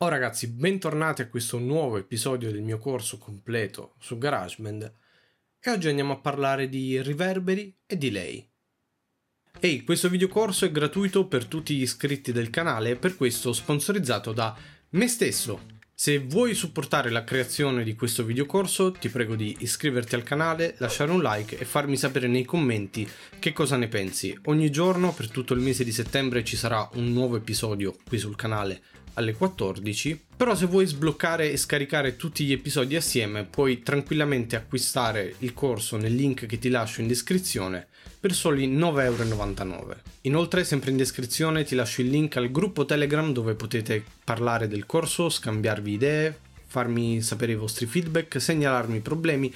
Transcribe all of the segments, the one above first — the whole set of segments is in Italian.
Oh ragazzi, bentornati a questo nuovo episodio del mio corso completo su GarageBand e oggi andiamo a parlare di riverberi e delay. Ehi, hey, questo videocorso è gratuito per tutti gli iscritti del canale e per questo sponsorizzato da me stesso. Se vuoi supportare la creazione di questo videocorso ti prego di iscriverti al canale, lasciare un like e farmi sapere nei commenti che cosa ne pensi. Ogni giorno per tutto il mese di settembre ci sarà un nuovo episodio qui sul canale alle 14. Però se vuoi sbloccare e scaricare tutti gli episodi assieme puoi tranquillamente acquistare il corso nel link che ti lascio in descrizione per soli 9,99€. Inoltre sempre in descrizione ti lascio il link al gruppo Telegram dove potete parlare del corso, scambiarvi idee, farmi sapere i vostri feedback, segnalarmi problemi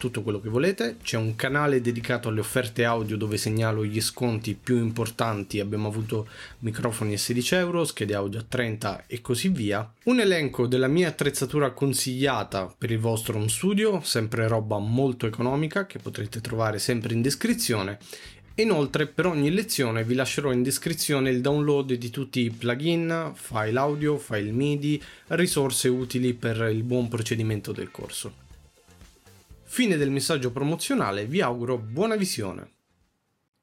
tutto quello che volete. C'è un canale dedicato alle offerte audio dove segnalo gli sconti più importanti. Abbiamo avuto microfoni a 16 euro, schede audio a 30 e così via. Un elenco della mia attrezzatura consigliata per il vostro home studio, sempre roba molto economica che potrete trovare sempre in descrizione. Inoltre per ogni lezione vi lascerò in descrizione il download di tutti i plugin, file audio, file MIDI, risorse utili per il buon procedimento del corso. Fine del messaggio promozionale, vi auguro buona visione.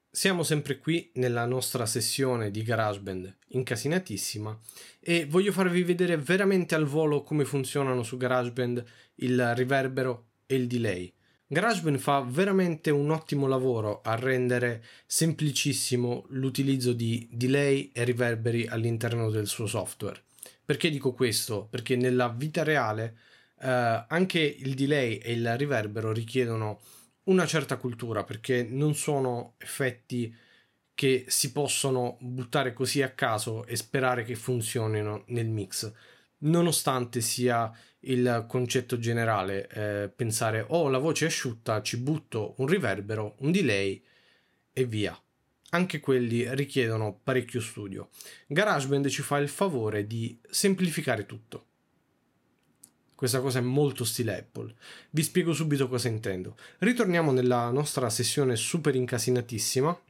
Siamo sempre qui nella nostra sessione di GarageBand, incasinatissima, e voglio farvi vedere veramente al volo come funzionano su GarageBand il riverbero e il delay. GarageBand fa veramente un ottimo lavoro a rendere semplicissimo l'utilizzo di delay e riverberi all'interno del suo software. Perché dico questo? Perché nella vita reale eh, anche il delay e il riverbero richiedono una certa cultura perché non sono effetti che si possono buttare così a caso e sperare che funzionino nel mix. Nonostante sia il concetto generale eh, pensare oh la voce è asciutta, ci butto un riverbero, un delay e via. Anche quelli richiedono parecchio studio. GarageBand ci fa il favore di semplificare tutto. Questa cosa è molto stile Apple. Vi spiego subito cosa intendo. Ritorniamo nella nostra sessione super incasinatissima.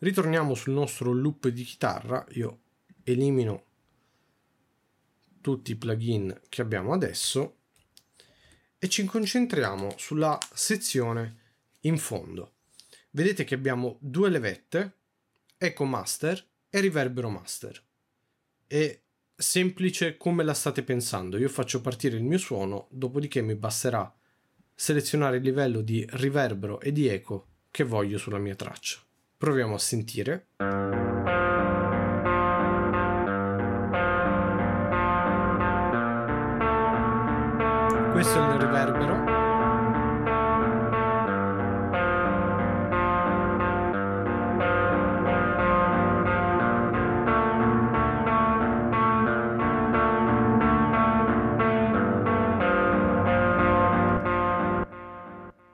Ritorniamo sul nostro loop di chitarra. Io elimino tutti i plugin che abbiamo adesso e ci concentriamo sulla sezione in fondo. Vedete che abbiamo due levette, Echo Master e Riverbero Master. E semplice come la state pensando. Io faccio partire il mio suono, dopodiché mi basterà selezionare il livello di riverbero e di eco che voglio sulla mia traccia. Proviamo a sentire. Questo è il riverbero.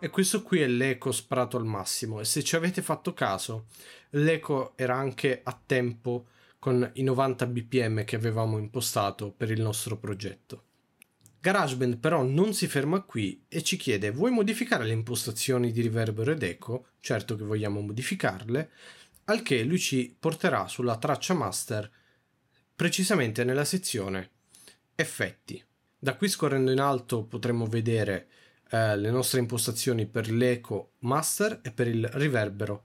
E questo qui è l'eco sprato al massimo. E se ci avete fatto caso, l'eco era anche a tempo con i 90 bpm che avevamo impostato per il nostro progetto. GarageBand però non si ferma qui e ci chiede vuoi modificare le impostazioni di riverbero ed eco? Certo che vogliamo modificarle, al che lui ci porterà sulla traccia master precisamente nella sezione effetti. Da qui scorrendo in alto potremo vedere eh, le nostre impostazioni per l'eco master e per il riverbero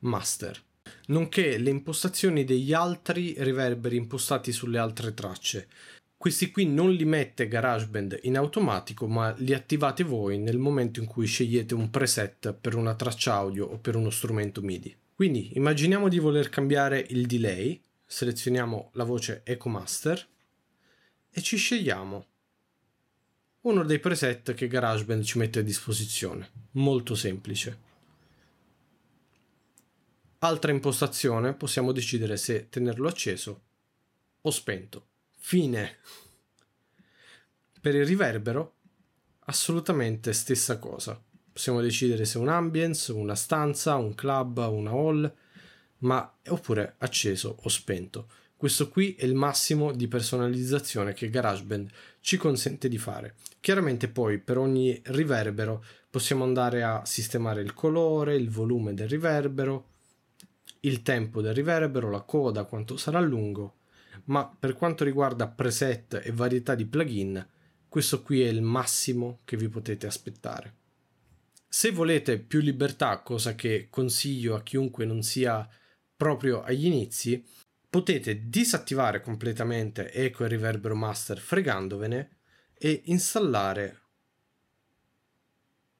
master, nonché le impostazioni degli altri riverberi impostati sulle altre tracce. Questi qui non li mette GarageBand in automatico, ma li attivate voi nel momento in cui scegliete un preset per una traccia audio o per uno strumento MIDI. Quindi immaginiamo di voler cambiare il delay, selezioniamo la voce Echo Master e ci scegliamo uno dei preset che GarageBand ci mette a disposizione. Molto semplice. Altra impostazione, possiamo decidere se tenerlo acceso o spento. Fine. Per il riverbero, assolutamente stessa cosa. Possiamo decidere se un ambience, una stanza, un club, una hall, ma oppure acceso o spento. Questo qui è il massimo di personalizzazione che GarageBand ci consente di fare. Chiaramente poi per ogni riverbero possiamo andare a sistemare il colore, il volume del riverbero, il tempo del riverbero, la coda, quanto sarà lungo, ma per quanto riguarda preset e varietà di plugin, questo qui è il massimo che vi potete aspettare. Se volete più libertà, cosa che consiglio a chiunque non sia proprio agli inizi, potete disattivare completamente Eco e Riverbero Master fregandovene e installare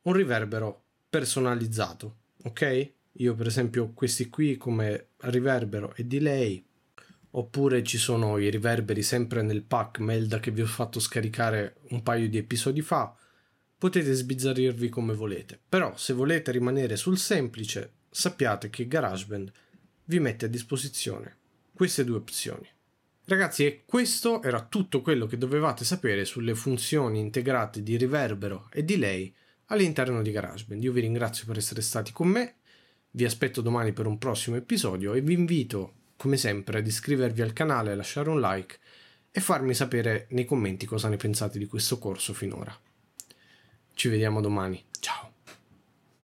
un riverbero personalizzato, ok? Io per esempio questi qui come riverbero e delay, oppure ci sono i riverberi sempre nel pack Melda che vi ho fatto scaricare un paio di episodi fa, potete sbizzarrirvi come volete, però se volete rimanere sul semplice sappiate che GarageBand vi mette a disposizione queste due opzioni. Ragazzi, e questo era tutto quello che dovevate sapere sulle funzioni integrate di riverbero e delay all'interno di GarageBand. Io vi ringrazio per essere stati con me, vi aspetto domani per un prossimo episodio e vi invito, come sempre, ad iscrivervi al canale, lasciare un like e farmi sapere nei commenti cosa ne pensate di questo corso finora. Ci vediamo domani.